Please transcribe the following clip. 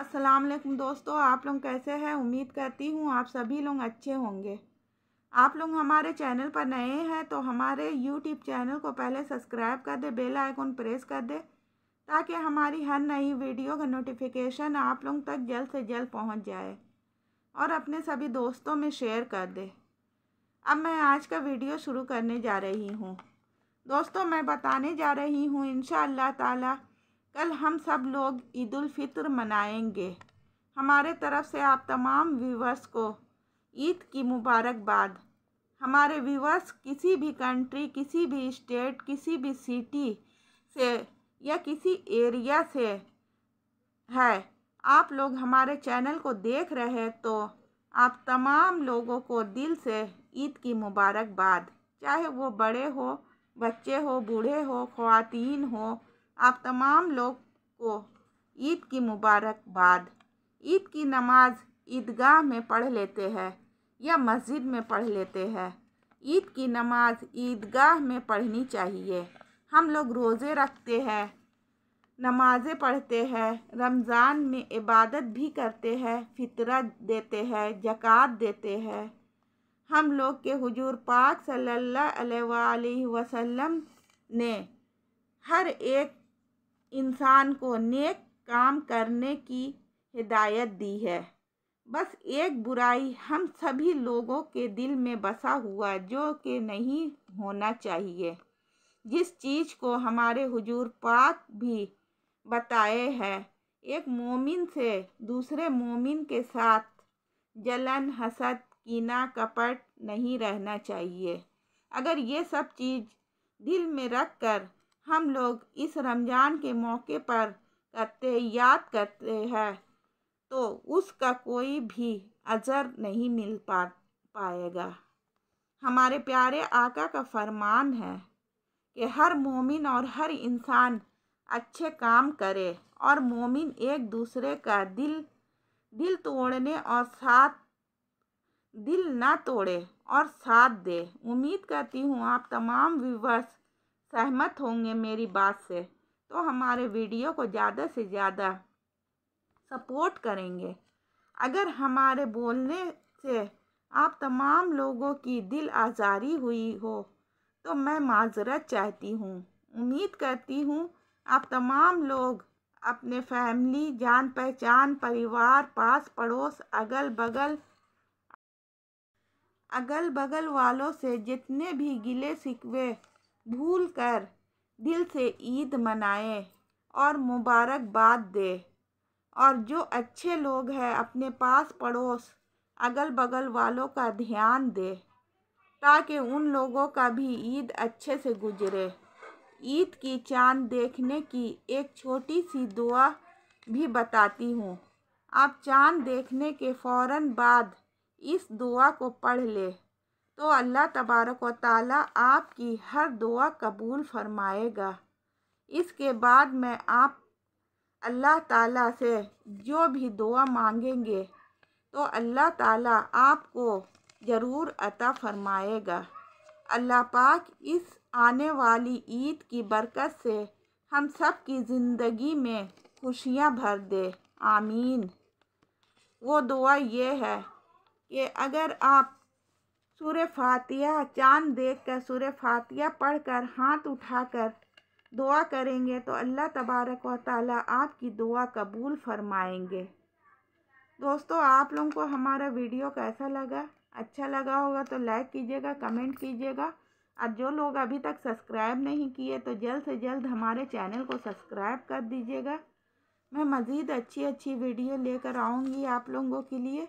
अस्सलाम वालेकुम दोस्तों आप लोग कैसे हैं उम्मीद करती हूँ आप सभी लोग अच्छे होंगे आप लोग हमारे चैनल पर नए हैं तो हमारे यूट्यूब चैनल को पहले सब्सक्राइब कर दे बेल आइकन प्रेस कर दे ताकि हमारी हर नई वीडियो का नोटिफिकेशन आप लोग तक जल्द से जल्द पहुँच जाए और अपने सभी दोस्तों में शेयर कर दे अब मैं आज का वीडियो शुरू करने जा रही हूँ दोस्तों मैं बताने जा रही हूँ इन ताला कल हम सब लोग ईद फितर मनाएंगे हमारे तरफ से आप तमाम व्यूवर्स को ईद की मुबारकबाद हमारे व्यूवर्स किसी भी कंट्री किसी भी स्टेट किसी भी सिटी से या किसी एरिया से है आप लोग हमारे चैनल को देख रहे तो आप तमाम लोगों को दिल से ईद की मुबारकबाद चाहे वो बड़े हो बच्चे हो बूढ़े हो ख़वातीन हो आप तमाम लोग को ईद की मुबारकबाद ईद की नमाज ईदगाह में पढ़ लेते हैं या मस्जिद में पढ़ लेते हैं ईद की नमाज ईदगाह में पढ़नी चाहिए हम लोग रोज़े रखते हैं नमाज़ें पढ़ते हैं रमज़ान में इबादत भी करते हैं फितरत देते हैं जक़ात देते हैं हम लोग के हुजूर पाक सल्लल्लाहु अलैहि वसल्लम ने हर एक इंसान को नेक काम करने की हिदायत दी है बस एक बुराई हम सभी लोगों के दिल में बसा हुआ जो कि नहीं होना चाहिए जिस चीज़ को हमारे हुजूर पाक भी बताए हैं एक मोमिन से दूसरे मोमिन के साथ जलन हसद कीना कपट नहीं रहना चाहिए अगर ये सब चीज़ दिल में रख कर हम लोग इस रमज़ान के मौके पर करते याद करते हैं तो उसका कोई भी अजर नहीं मिल पा पाएगा हमारे प्यारे आका का फरमान है कि हर मोमिन और हर इंसान अच्छे काम करे और मोमिन एक दूसरे का दिल दिल तोड़ने और साथ दिल ना तोड़े और साथ दे उम्मीद करती हूँ आप तमाम व्यूवर्स सहमत होंगे मेरी बात से तो हमारे वीडियो को ज़्यादा से ज़्यादा सपोर्ट करेंगे अगर हमारे बोलने से आप तमाम लोगों की दिल आज़ारी हुई हो तो मैं माजरत चाहती हूँ उम्मीद करती हूँ आप तमाम लोग अपने फैमिली जान पहचान परिवार पास पड़ोस अगल बगल अगल बगल वालों से जितने भी गिले सिकवे भूल कर दिल से ईद मनाए और मुबारकबाद दे और जो अच्छे लोग हैं अपने पास पड़ोस अगल बगल वालों का ध्यान दे ताकि उन लोगों का भी ईद अच्छे से गुजरे ईद की चांद देखने की एक छोटी सी दुआ भी बताती हूँ आप चांद देखने के फ़ौर बाद इस दुआ को पढ़ ले तो अल्लाह तबारक व ताली आपकी हर दुआ कबूल फरमाएगा इसके बाद में आप अल्लाह ताला से जो भी दुआ मांगेंगे तो अल्लाह ताला आपको ज़रूर अता फरमाएगा अल्लाह पाक इस आने वाली ईद की बरकत से हम सब की ज़िंदगी में खुशियाँ भर दे आमीन वो दुआ ये है कि अगर आप सूर्य फातिया चांद देख कर सूर्य फातिया पढ़ कर हाथ उठा कर दुआ करेंगे तो अल्लाह तबारक व ताला आपकी दुआ कबूल फरमाएंगे दोस्तों आप लोगों को हमारा वीडियो कैसा लगा अच्छा लगा होगा तो लाइक कीजिएगा कमेंट कीजिएगा और जो लोग अभी तक सब्सक्राइब नहीं किए तो जल्द से जल्द हमारे चैनल को सब्सक्राइब कर दीजिएगा मैं मज़ीद अच्छी अच्छी वीडियो लेकर आऊँगी आप लोगों के लिए